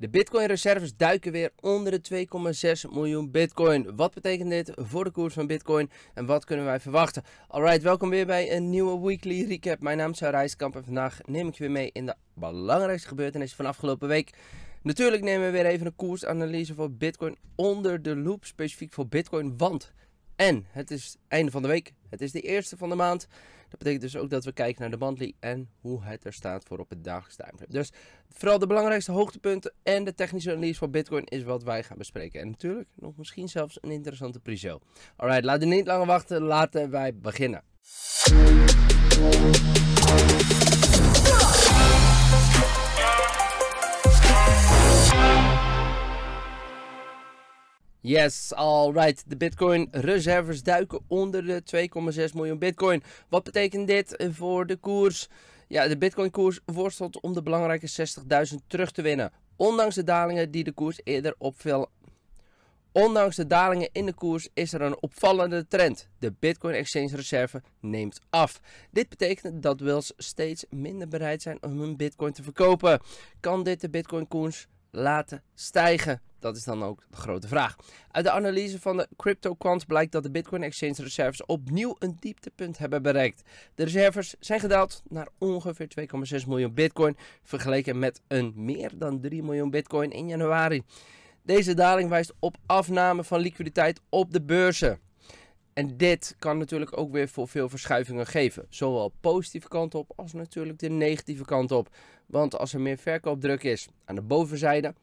De Bitcoin-reserves duiken weer onder de 2,6 miljoen Bitcoin. Wat betekent dit voor de koers van Bitcoin en wat kunnen wij verwachten? Alright, welkom weer bij een nieuwe weekly recap. Mijn naam is Sarah Rijskamp en vandaag neem ik je weer mee in de belangrijkste gebeurtenissen van afgelopen week. Natuurlijk nemen we weer even een koersanalyse voor Bitcoin onder de loep, specifiek voor Bitcoin, want en het is einde van de week. Het is de eerste van de maand. Dat betekent dus ook dat we kijken naar de bandly en hoe het er staat voor op het dagelijks timeframe. Dus vooral de belangrijkste hoogtepunten en de technische analyse van Bitcoin is wat wij gaan bespreken. En natuurlijk nog misschien zelfs een interessante pre-show. Alright, laten we niet langer wachten. Laten wij beginnen. Yes, alright. De bitcoin reserves duiken onder de 2,6 miljoen bitcoin. Wat betekent dit voor de koers? Ja, de bitcoin koers worstelt om de belangrijke 60.000 terug te winnen. Ondanks de dalingen die de koers eerder opviel. Ondanks de dalingen in de koers is er een opvallende trend. De Bitcoin Exchange reserve neemt af. Dit betekent dat whales steeds minder bereid zijn om hun Bitcoin te verkopen. Kan dit de Bitcoin koers laten stijgen? Dat is dan ook de grote vraag. Uit de analyse van de CryptoQuant blijkt dat de Bitcoin Exchange reserves opnieuw een dieptepunt hebben bereikt. De reserves zijn gedaald naar ongeveer 2,6 miljoen Bitcoin, vergeleken met een meer dan 3 miljoen Bitcoin in januari. Deze daling wijst op afname van liquiditeit op de beurzen. En dit kan natuurlijk ook weer voor veel verschuivingen geven. Zowel positieve kant op als natuurlijk de negatieve kant op. Want als er meer verkoopdruk is aan de bovenzijde,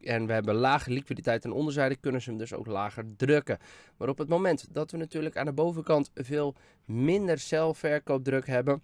en we hebben lage liquiditeit aan de onderzijde, kunnen ze hem dus ook lager drukken. Maar op het moment dat we natuurlijk aan de bovenkant veel minder zelfverkoopdruk hebben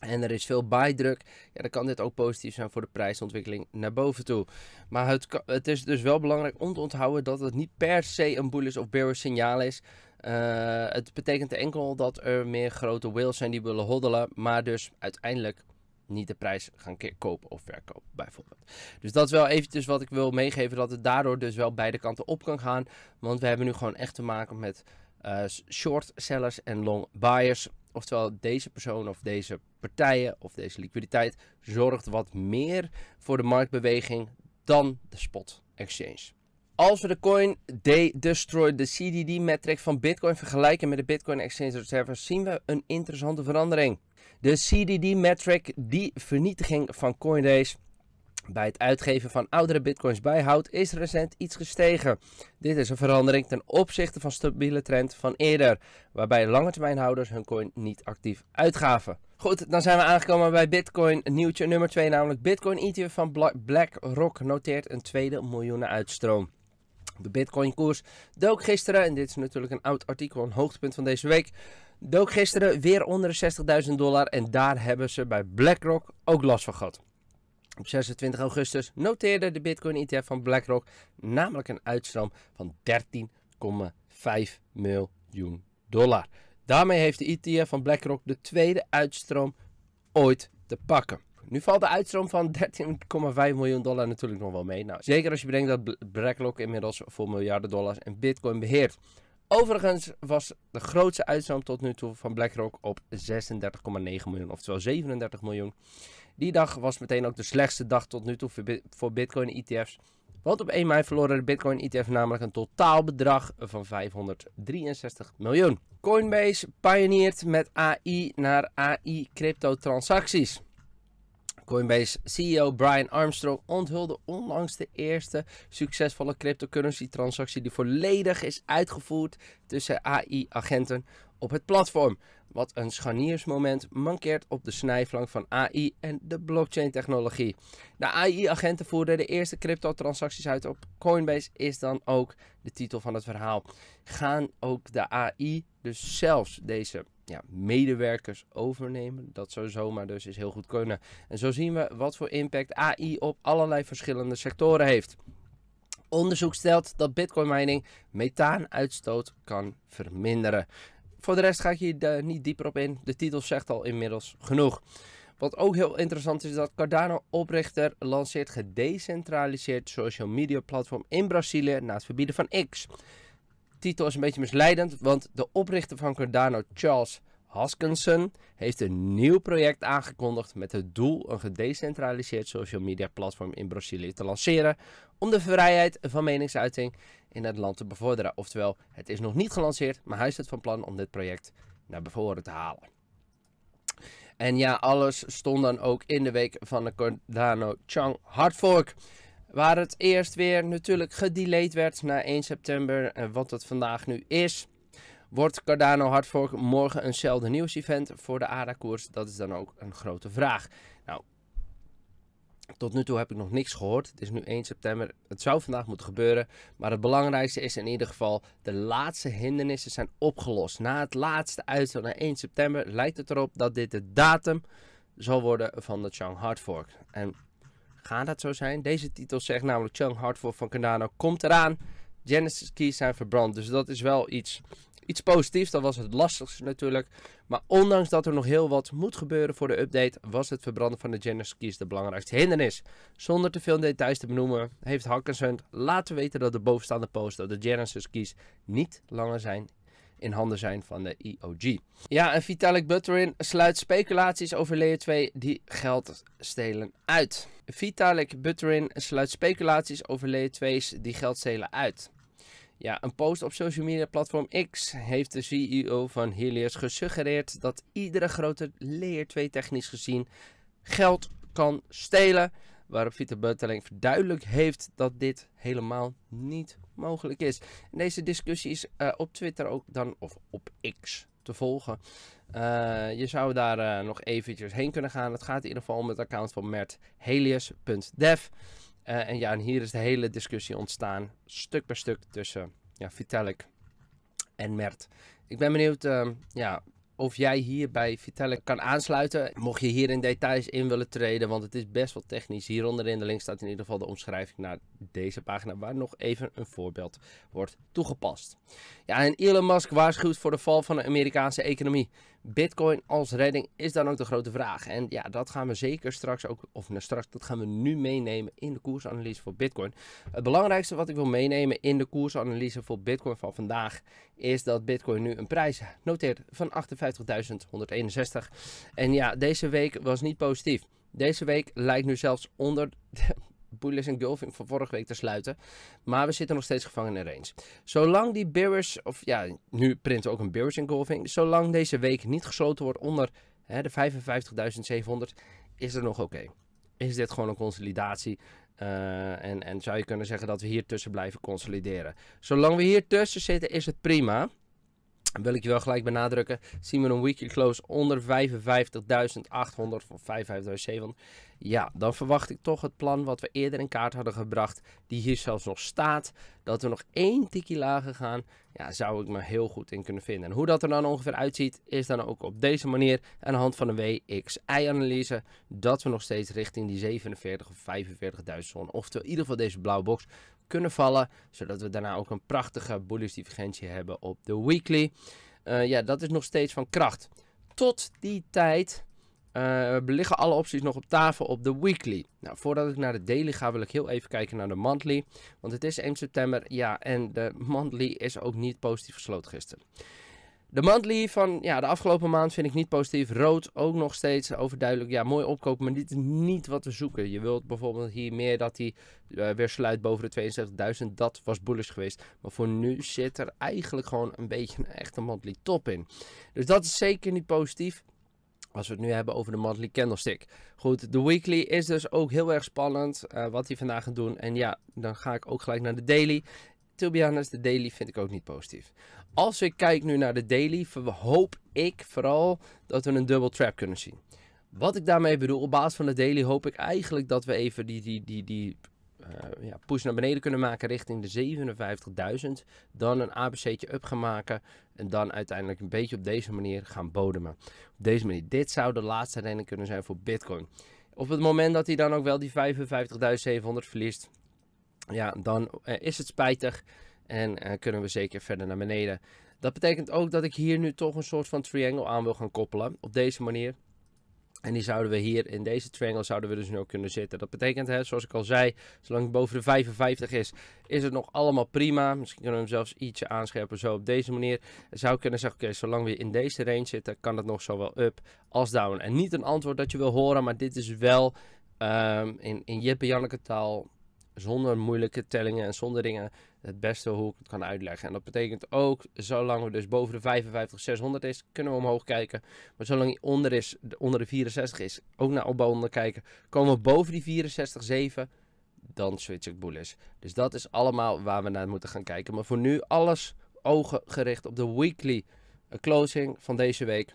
en er is veel bijdruk, ja, dan kan dit ook positief zijn voor de prijsontwikkeling naar boven toe. Maar het, het is dus wel belangrijk om te onthouden dat het niet per se een bullish of bearish signaal is. Eh, het betekent enkel dat er meer grote whales zijn die willen hoddelen, maar dus uiteindelijk niet de prijs gaan kopen of verkopen, bijvoorbeeld. Dus dat is wel eventjes wat ik wil meegeven, dat het daardoor dus wel beide kanten op kan gaan. Want we hebben nu gewoon echt te maken met eh, short sellers en long buyers. Oftewel, deze persoon of deze partijen of deze liquiditeit zorgt wat meer voor de marktbeweging dan de spot exchange. Als we de coin de destroy de CDD metric van Bitcoin vergelijken met de Bitcoin Exchange Reserve, zien we een interessante verandering. De CDD metric, die vernietiging van Coindays bij het uitgeven van oudere bitcoins bijhoudt, is recent iets gestegen. Dit is een verandering ten opzichte van stabiele trend van eerder, waarbij lange termijnhouders hun coin niet actief uitgaven. Goed, dan zijn we aangekomen bij Bitcoin nieuwtje nummer 2, namelijk Bitcoin ETF van BlackRock noteert een tweede miljoenen uitstroom. De Bitcoin-koers dook gisteren, en dit is natuurlijk een oud artikel, een hoogtepunt van deze week. Dook gisteren weer onder de 60.000 dollar en daar hebben ze bij BlackRock ook last van gehad. Op 26 augustus noteerde de Bitcoin-ETF van BlackRock namelijk een uitstroom van 13,5 miljoen dollar. Daarmee heeft de ETF van BlackRock de tweede uitstroom ooit te pakken. Nu valt de uitstroom van 13,5 miljoen dollar natuurlijk nog wel mee. Nou, zeker als je bedenkt dat BlackRock inmiddels voor miljarden dollars en bitcoin beheert. Overigens was de grootste uitstroom tot nu toe van BlackRock op 36,9 miljoen, oftewel 37 miljoen. Die dag was meteen ook de slechtste dag tot nu toe voor Bitcoin-ETF's. Want op 1 mei verloren de Bitcoin-ETF namelijk een totaalbedrag van 563 miljoen. Coinbase pioneert met AI naar AI-crypto-transacties. Coinbase CEO Brian Armstrong onthulde onlangs de eerste succesvolle cryptocurrency transactie die volledig is uitgevoerd tussen AI-agenten op het platform. Wat een scharniersmoment mankeert op de snijvlank van AI en de blockchain technologie. De AI-agenten voerden de eerste crypto-transacties uit op Coinbase is dan ook de titel van het verhaal. Gaan ook de AI dus zelfs deze ja, medewerkers overnemen. Dat zou zomaar dus is heel goed kunnen. En zo zien we wat voor impact AI op allerlei verschillende sectoren heeft. Onderzoek stelt dat bitcoin mining methaanuitstoot kan verminderen. Voor de rest ga ik hier eh, niet dieper op in. De titel zegt al inmiddels genoeg. Wat ook heel interessant is dat Cardano-oprichter lanceert gedecentraliseerd social media platform in Brazilië na het verbieden van X titel is een beetje misleidend, want de oprichter van Cardano, Charles Hoskinson, heeft een nieuw project aangekondigd met het doel een gedecentraliseerd social media platform in Brazilië te lanceren om de vrijheid van meningsuiting in het land te bevorderen. Oftewel, het is nog niet gelanceerd, maar hij is het van plan om dit project naar bevoren te halen. En ja, alles stond dan ook in de week van de Cardano Chang Hardfork. Waar het eerst weer natuurlijk gedelayed werd naar 1 september, en eh, wat het vandaag nu is. Wordt Cardano Hardfork morgen eenzelfde nieuws-event voor de ADA-koers? Dat is dan ook een grote vraag. Nou, tot nu toe heb ik nog niks gehoord. Het is nu 1 september. Het zou vandaag moeten gebeuren. Maar het belangrijkste is in ieder geval: de laatste hindernissen zijn opgelost. Na het laatste uitstel naar 1 september lijkt het erop dat dit de datum zal worden van de Chang Hardfork. En Gaat dat zo zijn? Deze titel zegt namelijk Chung Hartful van Cardano komt eraan. Genesis keys zijn verbrand. Dus dat is wel iets, iets positiefs. Dat was het lastigste natuurlijk. Maar ondanks dat er nog heel wat moet gebeuren voor de update, was het verbranden van de Genesis keys de belangrijkste hindernis. Zonder te veel details te benoemen, heeft Hackershunt laten weten dat de bovenstaande poster de Genesis keys niet langer zijn in handen zijn van de EOG. Ja, en Vitalik Buterin sluit speculaties over Layer 2 die geld stelen uit. Vitalik Buterin sluit speculaties over Layer 2's die geld stelen uit. Ja, een post op social media platform X heeft de CEO van Helios gesuggereerd dat iedere grote Layer 2 technisch gezien geld kan stelen. Waarop Vita Beuteling verduidelijk heeft dat dit helemaal niet mogelijk is. deze discussie is eh, op Twitter ook dan, of op X te volgen. Eh, je zou daar eh, nog eventjes heen kunnen gaan. Het gaat in ieder geval om het account van merthelius.dev. Uh, en ja, en hier is de hele discussie ontstaan, stuk per stuk, tussen ja, Vitalik en Mert. Ik ben benieuwd ja, of jij hier bij Vitalik kan aansluiten. Mocht je hier in details in willen treden, want het is best wel technisch. Hieronder in de link staat in ieder geval de omschrijving naar deze pagina, waar nog even een voorbeeld wordt toegepast. Ja, en Elon Musk waarschuwt voor de val van de Amerikaanse economie. Bitcoin als redding is dan ook de grote vraag. En ja, dat gaan we zeker straks ook, of nou, straks, dat gaan we nu meenemen in de koersanalyse voor Bitcoin. Het belangrijkste wat ik wil meenemen in de koersanalyse voor Bitcoin van vandaag is dat Bitcoin nu een prijs noteert van 58.161. En ja, deze week was niet positief. Deze week lijkt nu zelfs onder Boilers en Gulfin van vorige week te sluiten. Maar we zitten nog steeds gevangen in range. Zolang die Bears, of ja, nu printen we ook een Bears en Golfing. Zolang deze week niet gesloten wordt onder hè, de 55.700, is het nog oké. Is dit gewoon een consolidatie? Eh, en, en zou je kunnen zeggen dat we hier tussen blijven consolideren? Zolang we hier tussen zitten, is het prima wil ik je wel gelijk benadrukken. Zien we een weekly close onder 55.800 voor 55.700. Ja, dan verwacht ik toch het plan wat we eerder in kaart hadden gebracht. Die hier zelfs nog staat. Dat we nog één tikje lager gaan. Ja, zou ik me heel goed in kunnen vinden. En hoe dat er dan ongeveer uitziet, is dan ook op deze manier. Aan de hand van een WXI-analyse. Dat we nog steeds richting die 47 of 45.000 zon. Oftewel in ieder geval deze blauwe box kunnen vallen. Zodat we daarna ook een prachtige bullish divergentie hebben op de weekly. Eh, ja, dat is nog steeds van kracht. Tot die tijd uh, liggen alle opties nog op tafel op de weekly. Nou, voordat ik naar de daily ga, wil ik heel even kijken naar de monthly. Want het is 1 september, ja, en de monthly is ook niet positief gesloten gisteren. De monthly van ja, de afgelopen maand vind ik niet positief. Rood ook nog steeds overduidelijk. Ja, mooi opkopen, maar dit is niet wat we zoeken. Je wilt bijvoorbeeld hier meer dat hij eh, weer sluit boven de 72.000. Dat was bullish geweest. Maar voor nu zit er eigenlijk gewoon een beetje een echte monthly top in. Dus dat is zeker niet positief. Als we het nu hebben over de monthly candlestick. Goed, de weekly is dus ook heel erg spannend eh, wat hij vandaag gaat doen. En ja, dan ga ik ook gelijk naar de daily to be honest, de daily vind ik ook niet positief. Als ik kijk nu naar de daily, hoop ik vooral dat we een double trap kunnen zien. Wat ik daarmee bedoel, op basis van de daily hoop ik eigenlijk dat we even die, die, die, die eh, ja, push naar beneden kunnen maken richting de 57.000. Dan een ABC'tje up gaan maken. En dan uiteindelijk een beetje op deze manier gaan bodemen. Op deze manier. Dit zou de laatste redding kunnen zijn voor Bitcoin. Op het moment dat hij dan ook wel die 55.700 verliest, ja, dan eh, is het spijtig en eh, kunnen we zeker verder naar beneden. Dat betekent ook dat ik hier nu toch een soort van triangle aan wil gaan koppelen. Op deze manier. En die zouden we hier in deze triangle zouden we dus nu ook kunnen zitten. Dat betekent, hè, zoals ik al zei, zolang het boven de 55 is, is het nog allemaal prima. Misschien kunnen we hem zelfs ietsje aanscherpen zo op deze manier. Zou kunnen zeggen, oké, zolang we in deze range zitten, kan het nog zowel up als down. En niet een antwoord dat je wil horen, maar dit is wel ehm, in, in Jip Janneke taal zonder moeilijke tellingen en zonder dingen het beste hoe ik het kan uitleggen. En dat betekent ook, zolang we dus boven de 55, 600 is, kunnen we omhoog kijken. Maar zolang hij onder, is, onder de 64 is, ook naar opbouwende kijken. Komen we boven die 64, 7, dan switch ik bullish. Dus dat is allemaal waar we naar moeten gaan kijken. Maar voor nu alles ogen gericht op de weekly eh, closing van deze week.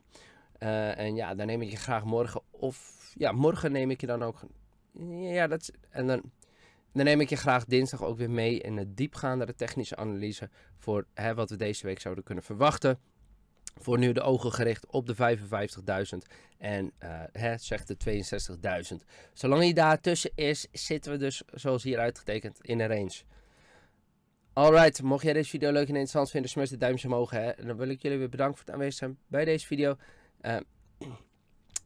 Eh, en ja, dan neem ik je graag morgen. Of ja, morgen neem ik je dan ook. Ja, dat is, en dan dan neem ik je graag dinsdag ook weer mee in een diepgaandere technische analyse voor hè, wat we deze week zouden kunnen verwachten. Voor nu de ogen gericht op de 55.000 en uh, hè, zegt de 62.000. Zolang je daar tussen is, zitten we dus zoals hier uitgetekend in een range. Alright, mocht jij deze video leuk en interessant vinden, smash de duimpje omhoog. Hè? En dan wil ik jullie weer bedanken voor het aanwezig zijn bij deze video. Eh,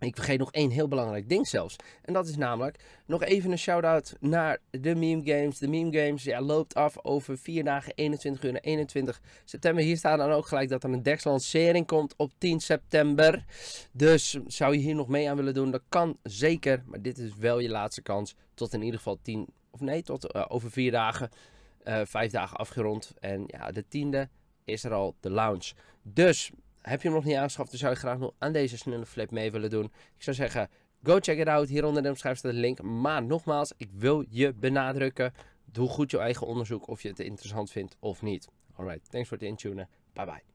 ik vergeet nog één heel belangrijk ding zelfs. En dat is namelijk nog even een shout-out naar de Meme Games. De Meme Games loopt af over 4 dagen, 21 uur naar 21 september. Hier staat dan ook gelijk dat er een dex komt op 10 september. Dus zou je hier nog mee aan willen doen? Dat kan zeker. Maar dit is wel je laatste kans. Tot in ieder geval 10, of nee, tot eh, over vier dagen. Eh, vijf dagen afgerond. En ja, de tiende is er al de lounge. Dus heb je hem nog niet aangeschaft, dan zou je graag nog aan deze snelle flip mee willen doen. Ik zou zeggen, go check it out. Hieronder in de beschrijving staat de link. Maar nogmaals, ik wil je benadrukken. Doe goed je eigen onderzoek of je het interessant vindt of niet. Alright, thanks voor het intunen. Bye bye.